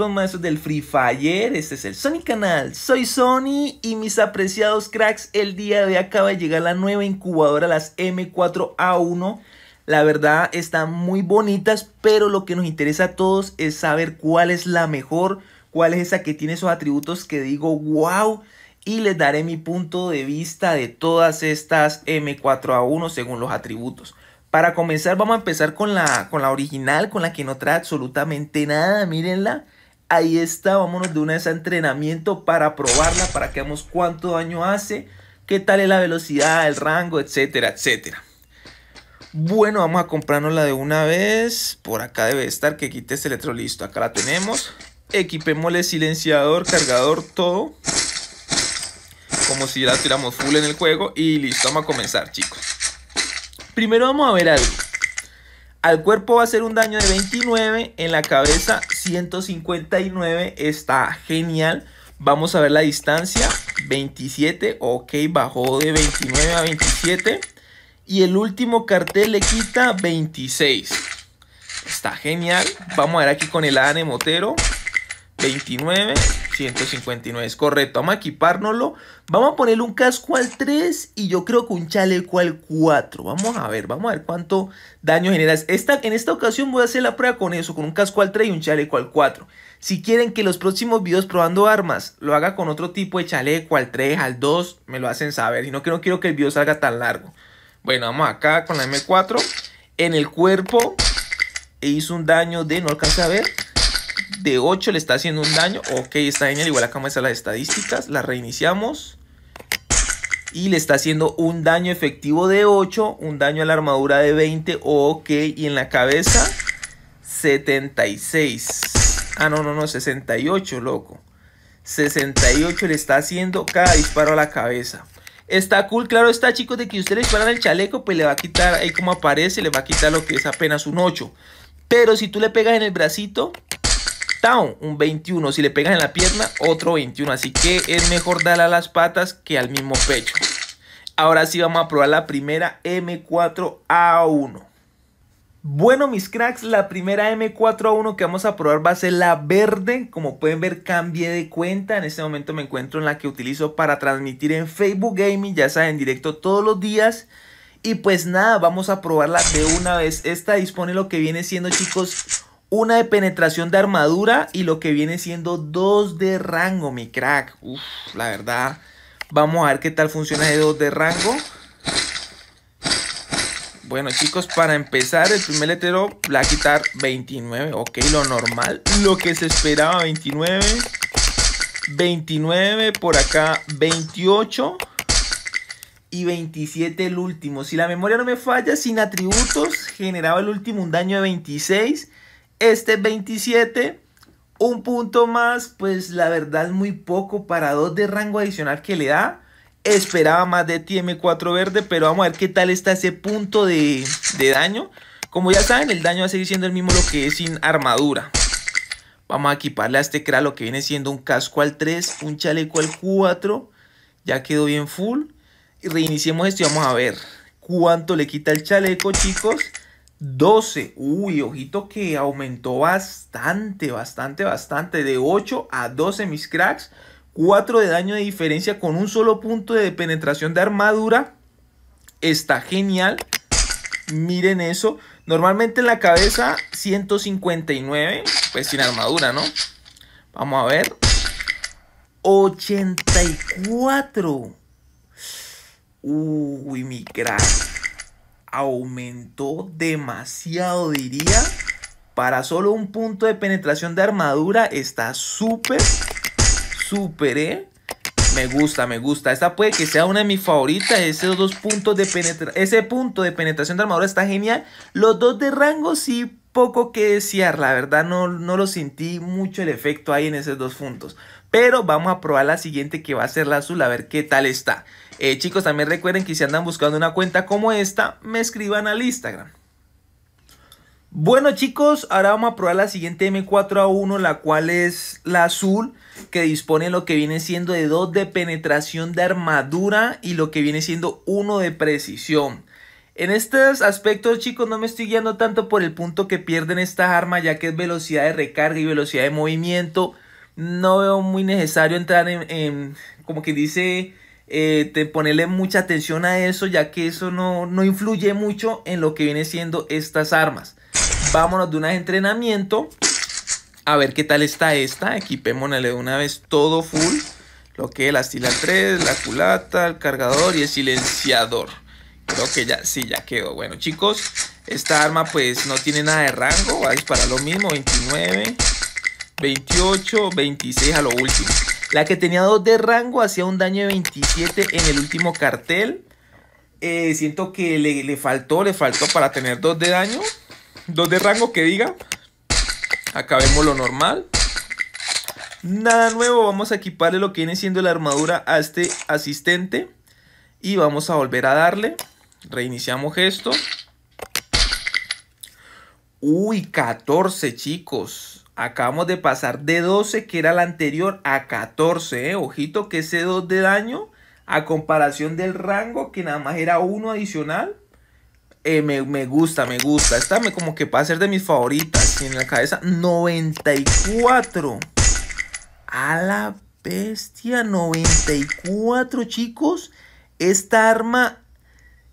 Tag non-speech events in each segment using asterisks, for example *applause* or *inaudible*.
futuros maestros del Free Fire. Este es el Sony Canal. Soy Sony y mis apreciados cracks, el día de hoy acaba de llegar la nueva incubadora, las M4A1. La verdad están muy bonitas, pero lo que nos interesa a todos es saber cuál es la mejor, cuál es esa que tiene esos atributos que digo, wow. Y les daré mi punto de vista de todas estas M4A1 según los atributos. Para comenzar vamos a empezar con la, con la original, con la que no trae absolutamente nada, mírenla ahí está, vámonos de una vez a entrenamiento para probarla, para que veamos cuánto daño hace, qué tal es la velocidad, el rango, etcétera, etcétera Bueno, vamos a comprárnosla de una vez. Por acá debe estar que quite este electro. Listo, acá la tenemos. Equipémosle silenciador, cargador, todo. Como si la tiramos full en el juego. Y listo, vamos a comenzar, chicos. Primero vamos a ver algo. Al cuerpo va a ser un daño de 29, en la cabeza 159, está genial. Vamos a ver la distancia, 27, ok, bajó de 29 a 27. Y el último cartel le quita 26. Está genial. Vamos a ver aquí con el motero 29, 159, es correcto. Vamos a equipárnoslo. Vamos a ponerle un casco al 3 y yo creo que un chaleco al 4. Vamos a ver, vamos a ver cuánto daño generas. Esta, en esta ocasión voy a hacer la prueba con eso, con un casco al 3 y un chaleco al 4. Si quieren que los próximos videos probando armas lo haga con otro tipo de chaleco al 3, al 2, me lo hacen saber. Y no, que no quiero que el video salga tan largo. Bueno, vamos acá con la M4. En el cuerpo E hizo un daño de, no alcanza a ver, de 8 le está haciendo un daño. Ok, está genial. Igual acá a las estadísticas. La reiniciamos. Y le está haciendo un daño efectivo de 8. Un daño a la armadura de 20. Ok, y en la cabeza 76. Ah, no, no, no, 68, loco. 68 le está haciendo cada disparo a la cabeza. Está cool, claro está, chicos, de que ustedes disparan el chaleco, pues le va a quitar, ahí como aparece, le va a quitar lo que es apenas un 8. Pero si tú le pegas en el bracito, touchdown, un 21. Si le pegas en la pierna, otro 21. Así que es mejor darle a las patas que al mismo pecho. Ahora sí vamos a probar la primera M4A1. Bueno, mis cracks, la primera M4A1 que vamos a probar va a ser la verde. Como pueden ver, cambié de cuenta. En este momento me encuentro en la que utilizo para transmitir en Facebook Gaming. Ya saben, directo todos los días. Y pues nada, vamos a probarla de una vez. Esta dispone lo que viene siendo, chicos, una de penetración de armadura y lo que viene siendo dos de rango, mi crack. Uf, la verdad, vamos a ver qué tal funciona de dos de rango. Bueno chicos, para empezar, el primer letrero va a quitar 29, ok, lo normal, lo que se esperaba, 29, 29, por acá 28 y 27 el último. Si la memoria no me falla, sin atributos, generaba el último un daño de 26 este 27, un punto más, pues la verdad muy poco para dos de rango adicional que le da. Esperaba más de TM4 verde, pero vamos a ver qué tal está ese punto de, daño. Como ya saben, el daño va a seguir siendo el mismo lo que es sin armadura. Vamos a equiparle a este crack lo que viene siendo un casco al 3, un chaleco al 4. Ya quedó bien full. Reiniciemos esto y vamos a ver cuánto le quita el chaleco, chicos. 12. Uy, ojito que aumentó bastante, bastante, bastante. De 8 a 12, mis cracks. 4 de daño de diferencia con un solo punto de penetración de armadura. Está genial. Miren eso. Normalmente en la cabeza 159. Pues sin armadura, ¿no? Vamos a ver. 84. Uy, mi crack aumentó demasiado, diría. Para solo un punto de penetración de armadura está súper, súper, ¿eh? Me gusta, me gusta. Esta puede que sea una de mis favoritas. Esos dos puntos de Ese punto de penetración de armadura está genial. Los dos de rango sí poco que desear. La verdad no, no lo sentí mucho el efecto ahí en esos dos puntos. Pero vamos a probar la siguiente que va a ser la azul. A ver qué tal está. Eh, chicos, también recuerden que si andan buscando una cuenta como esta, me escriban al Instagram. Bueno chicos, ahora vamos a probar la siguiente M4A1, la cual es la azul, que dispone lo que viene siendo de 2 de penetración de armadura y lo que viene siendo 1 de precisión. En estos aspectos chicos no me estoy guiando tanto por el punto que pierden estas armas ya que es velocidad de recarga y velocidad de movimiento. No veo muy necesario entrar en, en como que dice, eh, ponerle mucha atención a eso, ya que eso no, influye mucho en lo que viene siendo estas armas. Vámonos de un entrenamiento. A ver qué tal está esta. Equipémosle de una vez todo full. Lo que es la estila 3, la culata, el cargador y el silenciador. Creo que ya, sí, ya quedó. Bueno, chicos, esta arma pues no tiene nada de rango. Va a disparar lo mismo, 29, 28, 26 a lo último. La que tenía 2 de rango hacía un daño de 27 en el último cartel. Eh, siento que le, le, faltó, le faltó para tener 2 de daño. 2 de rango que diga. Acabemos lo normal. Nada nuevo, vamos a equiparle lo que viene siendo la armadura a este asistente. Y vamos a volver a darle. Reiniciamos esto. Uy, 14 chicos. Acabamos de pasar de 12, que era la anterior, a 14. ¿eh? Ojito que ese 2 de daño, a comparación del rango, que nada más era uno adicional. Eh, me, gusta, me gusta. Esta me como que va a ser de mis favoritas. En la cabeza 94. A la bestia, 94, chicos. Esta arma,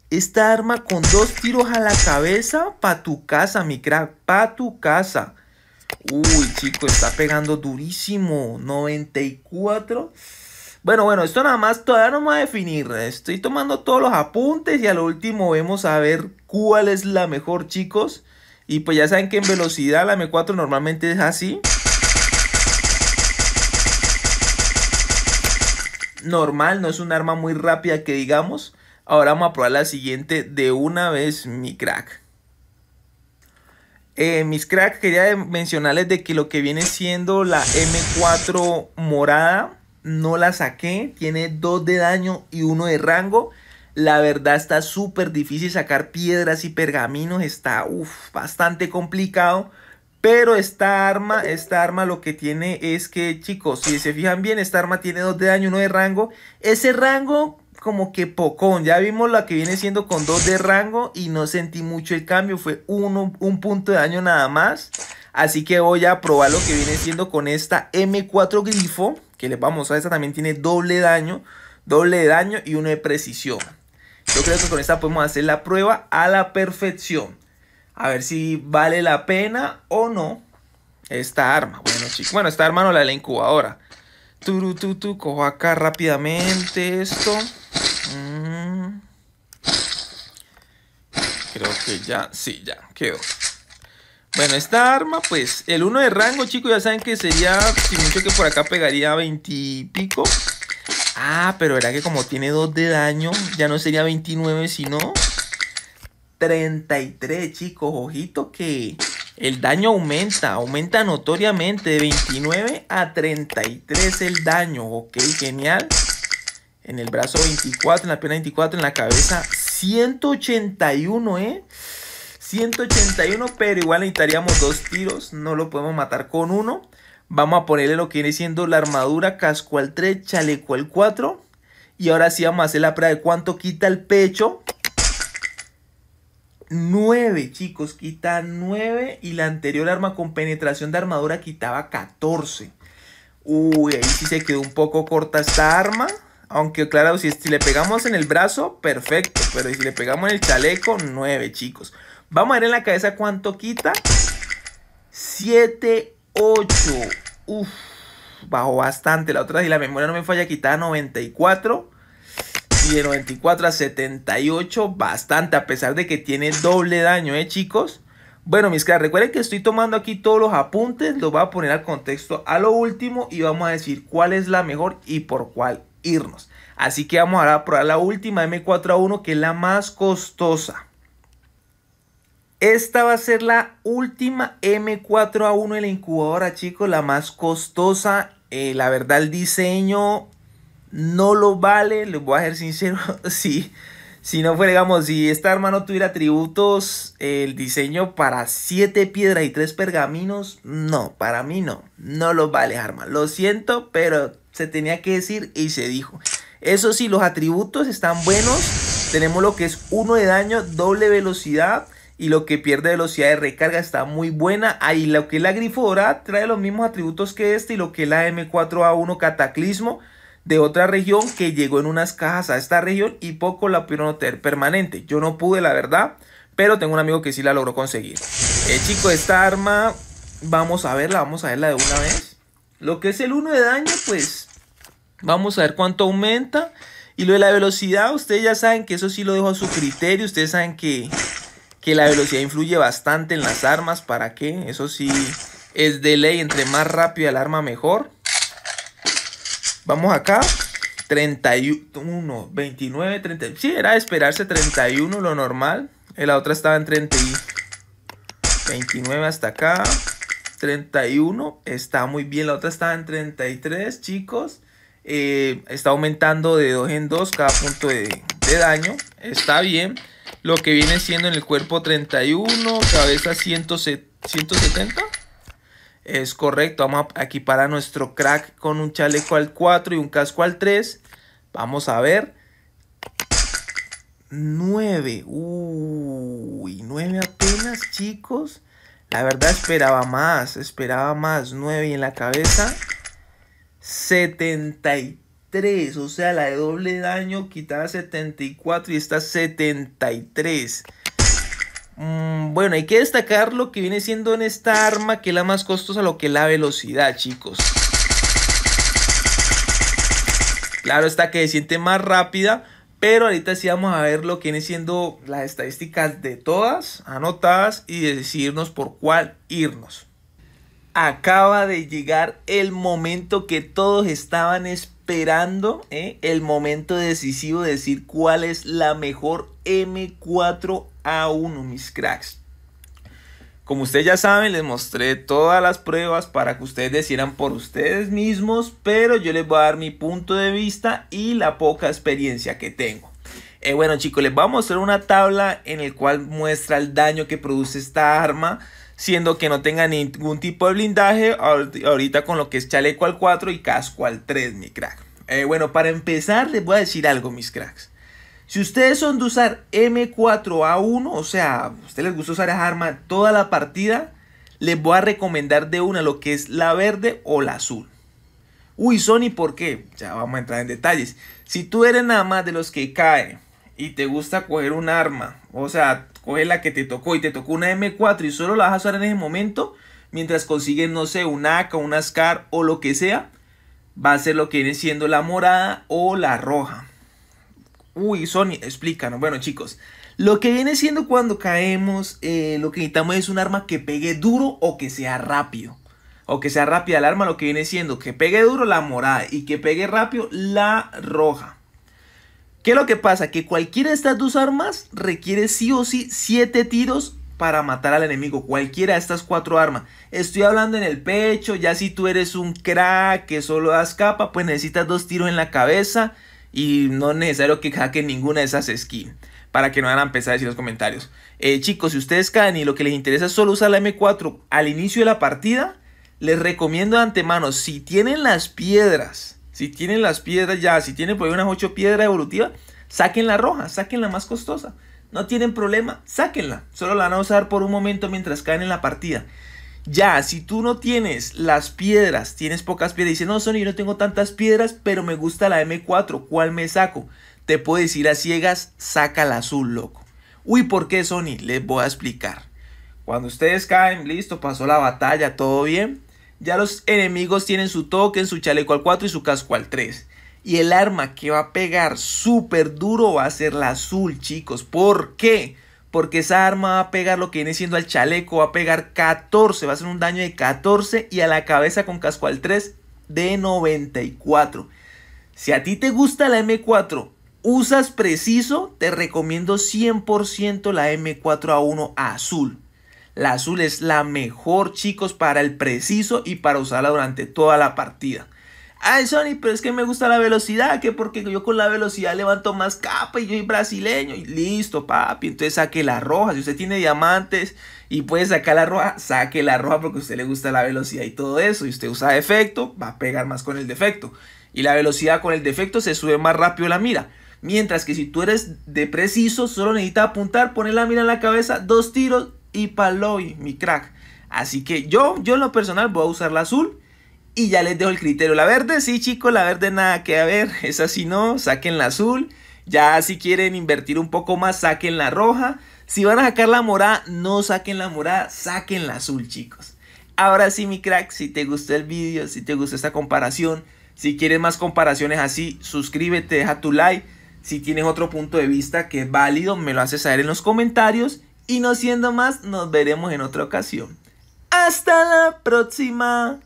esta arma con dos tiros a la cabeza, pa' tu casa, mi crack, pa' tu casa. Uy, chico, está pegando durísimo. 94. Bueno, bueno, esto nada más todavía no me va a definir. Estoy tomando todos los apuntes y a lo último vemos a ver cuál es la mejor, chicos. Y pues ya saben que en velocidad la M4 normalmente es así. Normal, no es un arma muy rápida que digamos. Ahora vamos a probar la siguiente de una vez, mi crack. Eh, mis cracks, quería mencionarles de que lo que viene siendo la M4 morada, no la saqué. Tiene 2 de daño y 1 de rango. La verdad está súper difícil sacar piedras y pergaminos. Está bastante complicado. Pero esta arma, esta arma lo que tiene es que, chicos, si se fijan bien, esta arma tiene 2 de daño, 1 de rango. Ese rango como que pocón. Ya vimos la que viene siendo con 2 de rango y no sentí mucho el cambio. Fue uno, un punto de daño nada más. Así que voy a probar lo que viene siendo con esta M4 Grifo. Que les vamos a esta también tiene doble daño. Doble de daño y uno de precisión. Yo creo que con esta podemos hacer la prueba a la perfección. A ver si vale la pena o no esta arma. Bueno, chicos. Bueno, esta arma no la de la incubadora. turututu tú cojo acá rápidamente esto. Creo que ya, sí, ya, quedó. Bueno, esta arma, pues, el 1 de rango, chicos, ya saben que sería, si mucho que por acá pegaría 20 y pico. Ah, pero verá que como tiene 2 de daño, ya no sería 29, sino 33, chicos. Ojito que el daño aumenta, aumenta notoriamente de 29 a 33 el daño. Ok, genial en el brazo 24, en la pierna 24, en la cabeza 181, ¿eh? 181, pero igual necesitaríamos dos tiros, no lo podemos matar con uno. Vamos a ponerle lo que viene siendo la armadura, casco al 3, chaleco al 4. Y ahora sí vamos a hacer la prueba de cuánto quita el pecho. 9, chicos, quita 9 y la anterior arma con penetración de armadura quitaba 14. Uy, ahí sí se quedó un poco corta esta arma. Aunque claro, si, le pegamos en el brazo, perfecto. Pero si le pegamos en el chaleco, 9, chicos. Vamos a ver en la cabeza cuánto quita. 7, 8. Uf, bajó bastante. La otra, y la memoria no me falla, quita 94. Y de 94 a 78, bastante. A pesar de que tiene doble daño, ¿eh, chicos? Bueno, mis caras, recuerden que estoy tomando aquí todos los apuntes. Los voy a poner al contexto a lo último. Y vamos a decir cuál es la mejor y por cuál irnos. Así que vamos ahora a probar la última M4A1 que es la más costosa. Esta va a ser la última M4A1 en la incubadora, chicos, la más costosa. Eh, la verdad, el diseño no lo vale, les voy a ser sincero. *laughs* si, si no fuera, digamos, si esta arma no tuviera atributos, el diseño para 7 piedras y 3 pergaminos, no, para mí no. No lo vale, arma. Lo siento, pero se tenía que decir y se dijo. Eso sí, los atributos están buenos. Tenemos lo que es uno de daño, doble velocidad y lo que pierde velocidad de recarga está muy buena. Ahí lo que es la grifo dorada trae los mismos atributos que este y lo que es la M4A1 cataclismo de otra región que llegó en unas cajas a esta región y poco la pudieron obtener permanente. Yo no pude, la verdad, pero tengo un amigo que sí la logró conseguir. Eh, chico, esta arma vamos a verla, vamos a verla de una vez. Lo que es el uno de daño, pues Vamos a ver cuánto aumenta. Y lo de la velocidad, ustedes ya saben que eso sí lo dejo a su criterio. Ustedes saben que, que la velocidad influye bastante en las armas. ¿Para qué? Eso sí es de ley. Entre más rápido el arma, mejor. Vamos acá. 31, 29, 30. Sí, era esperarse 31, lo normal. Eh, la otra estaba en 30 29 hasta acá. 31, está muy bien. La otra estaba en 33, chicos. Eh, está aumentando de 2 en 2 cada punto de, de daño. Está bien. Lo que viene siendo en el cuerpo 31, cabeza 170. Es correcto. Vamos a equipar a nuestro crack con un chaleco al 4 y un casco al 3. Vamos a ver. 9. Uy, 9 apenas, chicos. La verdad esperaba más, esperaba más. 9 en la cabeza. 73. O sea, la de doble daño quitada 74 y está 73. Mm, bueno, hay que destacar lo que viene siendo en esta arma, que la más costosa, lo que es la velocidad, chicos. Claro está que se siente más rápida, pero ahorita sí vamos a ver lo que viene siendo las estadísticas de todas anotadas y decidirnos por cuál irnos acaba de llegar el momento que todos estaban esperando, ¿eh? el momento decisivo de decir cuál es la mejor M4A1, mis cracks. Como ustedes ya saben, les mostré todas las pruebas para que ustedes decidieran por ustedes mismos, pero yo les voy a dar mi punto de vista y la poca experiencia que tengo. Eh, bueno chicos, les voy a mostrar una tabla en la cual muestra el daño que produce esta arma siendo que no tenga ningún tipo de blindaje ahorita con lo que es chaleco al 4 y casco al 3, mi crack. Eh, bueno, para empezar les voy a decir algo, mis cracks. Si ustedes son de usar M4A1, o sea, a ustedes les gusta usar esa arma toda la partida, les voy a recomendar de una lo que es la verde o la azul. Uy, Sony, ¿por qué? Ya vamos a entrar en detalles. Si tú eres nada más de los que caen y te gusta coger un arma, o sea, coge la que te tocó y te tocó una M4 y solo la vas a usar en ese momento, mientras consigues, no sé, un AK, un SCAR o lo que sea, va a ser lo que viene siendo la morada o la roja. Uy, Sony, explícanos. Bueno, chicos, lo que viene siendo cuando caemos, eh, lo que necesitamos es un arma que pegue duro o que sea rápido. O que sea rápida el arma, lo que viene siendo que pegue duro la morada y que pegue rápido la roja. ¿Qué es lo que pasa? Que cualquiera de estas dos armas requiere sí o sí 7 tiros para matar al enemigo. Cualquiera de estas cuatro armas. Estoy hablando en el pecho. Ya si tú eres un crack que solo das capa, pues necesitas dos tiros en la cabeza. Y no es necesario que jaque ninguna de esas skins. Para que no hagan a empezar a decir los comentarios. Eh, chicos, si ustedes caen y lo que les interesa es solo usar la M4 al inicio de la partida, les recomiendo de antemano, si tienen las piedras si tienen las piedras ya, si tienen por ahí unas 8 piedras evolutivas, saquen la roja, saquen la más costosa. No tienen problema, sáquenla. Solo la van a usar por un momento mientras caen en la partida. Ya, si tú no tienes las piedras, tienes pocas piedras, y dices, no, Sony, yo no tengo tantas piedras, pero me gusta la M4, ¿cuál me saco? Te puedo decir a ciegas, saca la azul, loco. Uy, ¿por qué, Sony? Les voy a explicar. Cuando ustedes caen, listo, pasó la batalla, todo bien. Ya los enemigos tienen su token, su chaleco al 4 y su casco al 3. Y el arma que va a pegar súper duro va a ser la azul, chicos. ¿Por qué? Porque esa arma va a pegar lo que viene siendo al chaleco, va a pegar 14, va a hacer un daño de 14 y a la cabeza con casco al 3 de 94. Si a ti te gusta la M4, usas preciso, te recomiendo 100% la M4A1 azul. La azul es la mejor, chicos, para el preciso y para usarla durante toda la partida. Ay, Sony, pero es que me gusta la velocidad, que porque yo con la velocidad levanto más capa y yo soy brasileño. Y listo, papi. Entonces saque la roja. Si usted tiene diamantes y puede sacar la roja, saque la roja porque a usted le gusta la velocidad y todo eso. Y usted usa defecto, va a pegar más con el defecto. Y la velocidad con el defecto se sube más rápido la mira. Mientras que si tú eres de preciso, solo necesita apuntar, poner la mira en la cabeza, dos tiros y Paloy, mi crack. Así que yo, yo en lo personal voy a usar la azul y ya les dejo el criterio. La verde, sí chicos, la verde nada que ver, *laughs* esa sí no, saquen la azul. Ya si quieren invertir un poco más, saquen la roja. Si van a sacar la morada, no saquen la morada, saquen la azul chicos. Ahora sí mi crack, si te gustó el vídeo, si te gustó esta comparación, si quieres más comparaciones así, suscríbete, deja tu like. Si tienes otro punto de vista que es válido, me lo haces saber en los comentarios. Y no siendo más, nos veremos en otra ocasión. Hasta la próxima.